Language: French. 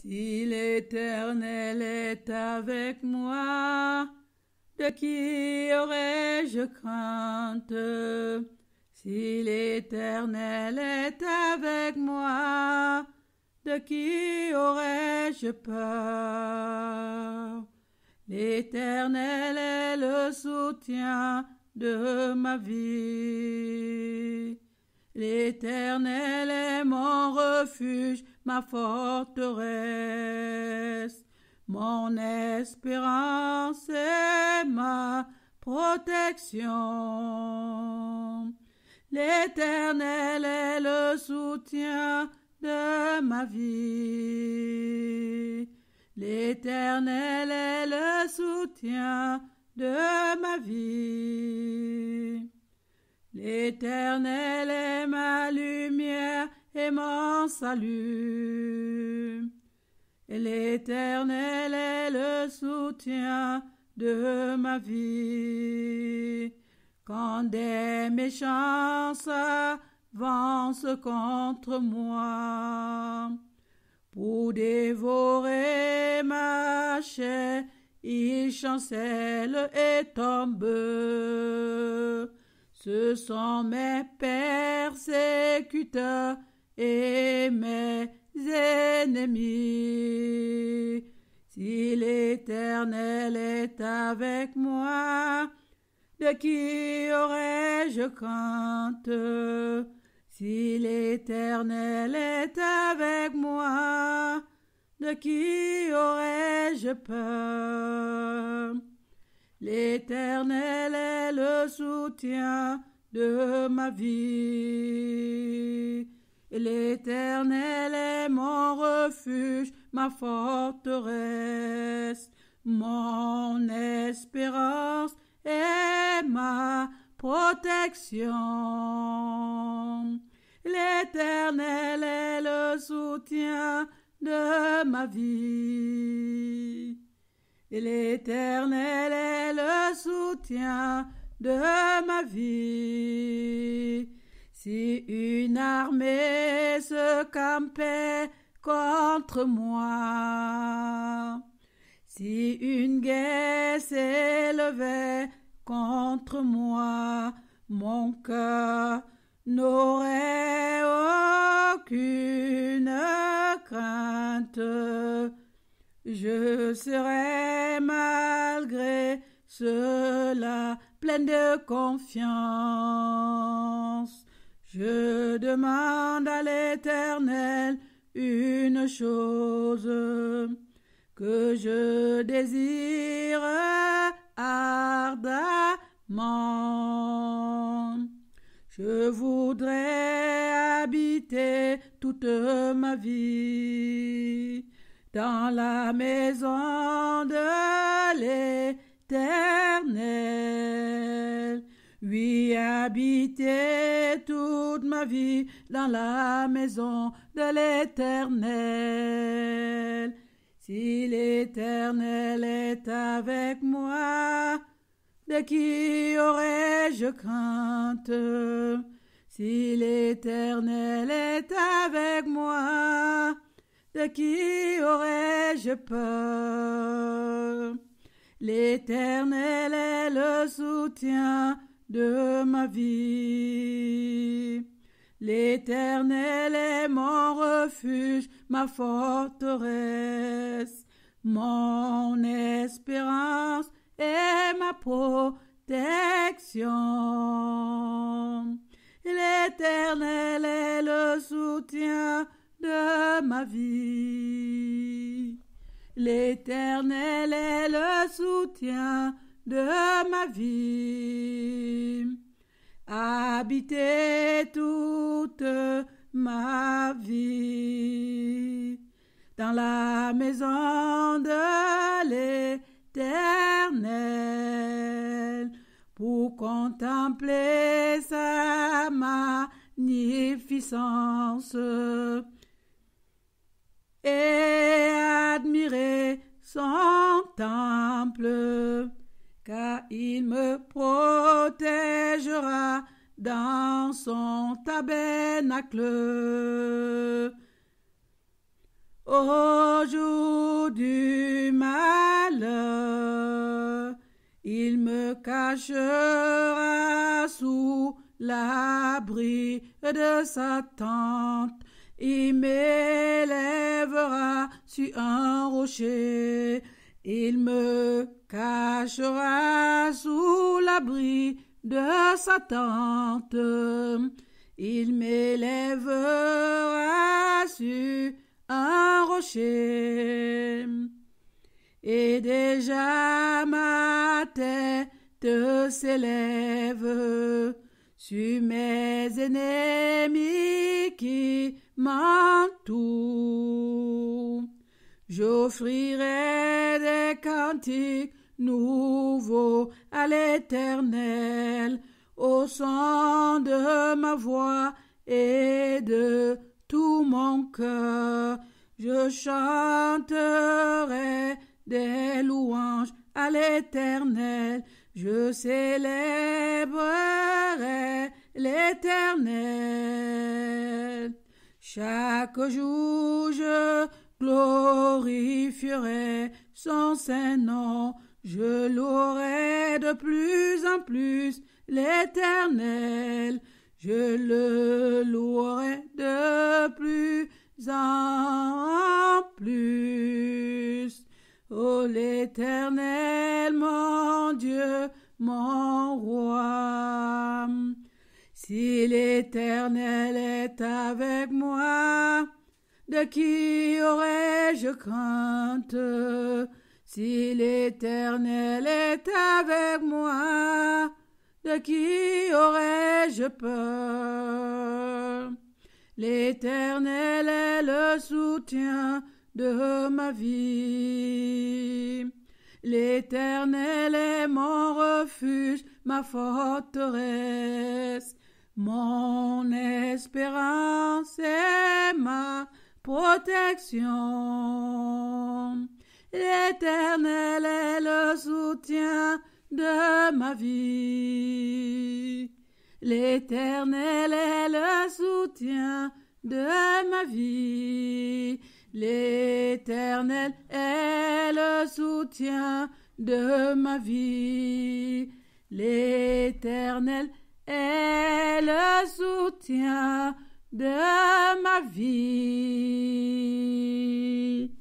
Si l'Éternel est avec moi, de qui aurais-je crainte Si l'Éternel est avec moi, de qui aurais-je peur L'Éternel est le soutien de ma vie. L'Éternel est mon refuge ma forteresse, mon espérance et ma protection. L'Éternel est le soutien de ma vie. L'Éternel est le soutien de ma vie. L'Éternel est ma lumière et salut. l'Éternel est le soutien de ma vie. Quand des méchants s'avancent contre moi, pour dévorer ma chair, ils chancellent et tombent. Ce sont mes persécuteurs et mes ennemis. Si l'Éternel est avec moi, de qui aurais-je crainte Si l'Éternel est avec moi, de qui aurais-je peur L'Éternel est le soutien de ma vie. L'Éternel est mon refuge, ma forteresse, mon espérance et ma protection. L'Éternel est le soutien de ma vie. L'Éternel est le soutien de ma vie. Si une armée se campait contre moi, si une guerre s'élevait contre moi, mon cœur n'aurait aucune crainte. Je serais malgré cela pleine de confiance. Je demande à l'Éternel une chose que je désire ardemment. Je voudrais habiter toute ma vie dans la maison de l'Éternel oui, habiter toute ma vie dans la maison de l'Éternel. Si l'Éternel est avec moi, de qui aurais-je crainte Si l'Éternel est avec moi, de qui aurais-je peur L'Éternel est le soutien de ma vie. L'Éternel est mon refuge, ma forteresse, mon espérance et ma protection. L'Éternel est le soutien de ma vie. L'Éternel est le soutien de ma vie, habiter toute ma vie dans la maison de l'Éternel pour contempler sa magnificence et admirer son temple car il me protégera dans son tabernacle. Au jour du malheur, il me cachera sous l'abri de sa tente. Il m'élèvera sur un rocher. Il me cachera sous l'abri de sa tente. Il m'élèvera sur un rocher. Et déjà ma tête s'élève sur mes ennemis qui m'entourent. J'offrirai des cantiques nouveau à l'Éternel, au son de ma voix et de tout mon cœur. Je chanterai des louanges à l'Éternel, je célébrerai l'Éternel. Chaque jour je glorifierai son saint nom, je louerai de plus en plus l'Éternel, je le louerai de plus en plus. Ô l'Éternel, mon Dieu, mon roi, si l'Éternel est avec moi, de qui aurais-je crainte si l'Éternel est avec moi, de qui aurais-je peur L'Éternel est le soutien de ma vie. L'Éternel est mon refuge, ma forteresse, mon espérance et ma protection. L'Éternel est le soutien de ma vie. L'Éternel est le soutien de ma vie. L'Éternel est le soutien de ma vie. L'Éternel est le soutien de ma vie.